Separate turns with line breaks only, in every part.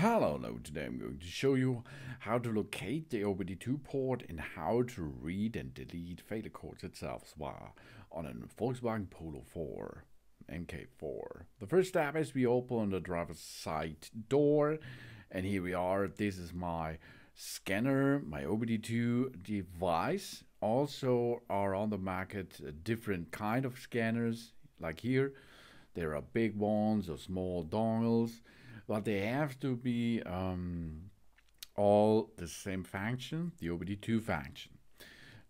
Hello, hello, today I'm going to show you how to locate the OBD2 port and how to read and delete failure codes itself on a Volkswagen Polo 4, MK4. The first step is we open the driver's side door and here we are. This is my scanner, my OBD2 device. Also are on the market different kind of scanners like here. There are big ones or small dongles but they have to be um, all the same function, the OBD2 function.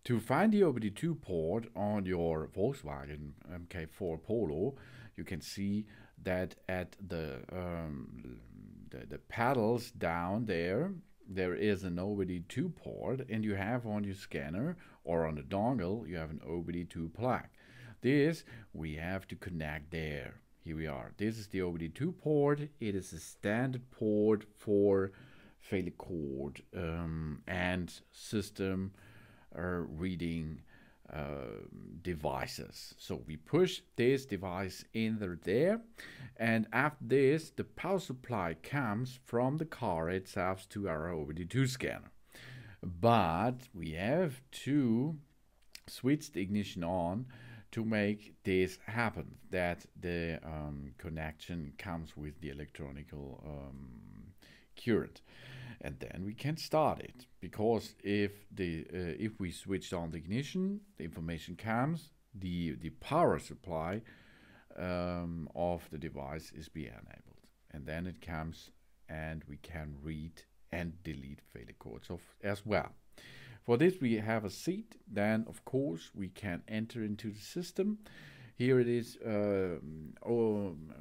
To find the OBD2 port on your Volkswagen MK4 um, Polo, you can see that at the, um, the, the paddles down there, there is an OBD2 port and you have on your scanner or on the dongle, you have an OBD2 plug. This we have to connect there. Here we are. This is the OBD2 port. It is a standard port for Felicord um, and system uh, reading uh, devices. So we push this device in there, there, and after this, the power supply comes from the car itself to our OBD2 scanner. But we have to switch the ignition on to make this happen, that the um, connection comes with the electronical um, current. And then we can start it because if the uh, if we switch on the ignition, the information comes, the the power supply um, of the device is being enabled, and then it comes and we can read and delete failure codes of as well. For this we have a seat. then of course we can enter into the system. Here it is uh, um,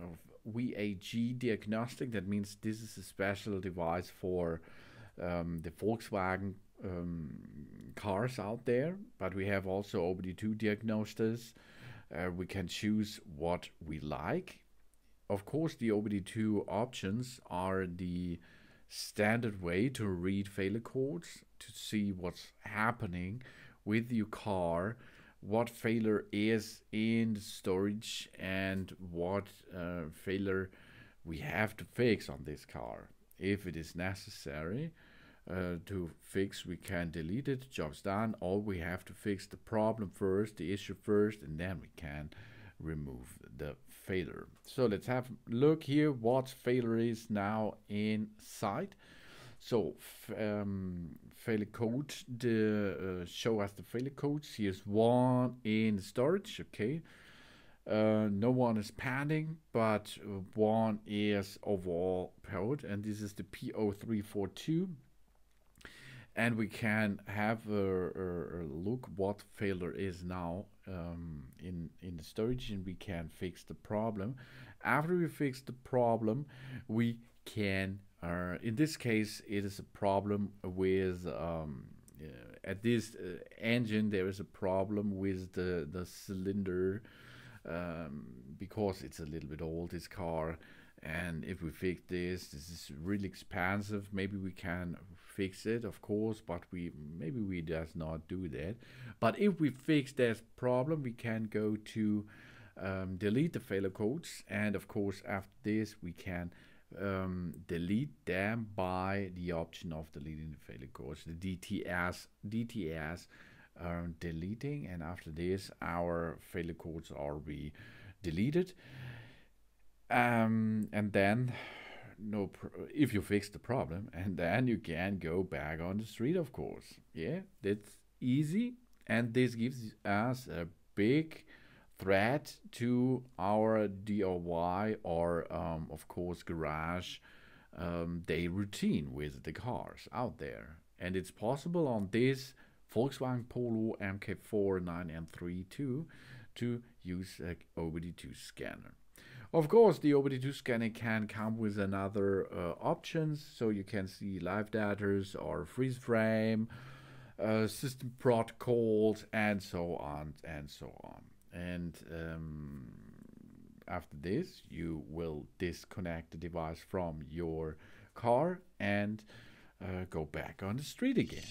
VAG diagnostic, that means this is a special device for um, the Volkswagen um, cars out there, but we have also OBD2 diagnosis. Uh, we can choose what we like. Of course, the OBD2 options are the standard way to read failure codes to see what's happening with your car, what failure is in storage, and what uh, failure we have to fix on this car. If it is necessary uh, to fix, we can delete it, job's done, or we have to fix the problem first, the issue first, and then we can remove the failure. So let's have look here what failure is now inside. So um, failure code, the uh, show us the failure codes. Here's one in storage, okay. Uh, no one is panning, but uh, one is overall powered, and this is the PO342. And we can have a, a, a look what failure is now um, in in the storage and we can fix the problem after we fix the problem we can uh, in this case it is a problem with um, uh, at this uh, engine there is a problem with the the cylinder um, because it's a little bit old this car and if we fix this this is really expensive maybe we can fix it of course but we maybe we does not do that but if we fix this problem we can go to um, delete the failure codes and of course after this we can um, delete them by the option of deleting the failure codes the DTS DTS um, deleting and after this our failure codes are be deleted um, and then, no, if you fix the problem, and then you can go back on the street, of course. Yeah, that's easy, and this gives us a big threat to our DIY or, um, of course, garage um, day routine with the cars out there. And it's possible on this Volkswagen Polo MK4, 9, and 3 too to use a OBD2 scanner. Of course, the OBD2 scanning can come with another uh, options, so you can see live data or freeze frame, uh, system protocols, and so on and so on. And um, after this, you will disconnect the device from your car and uh, go back on the street again.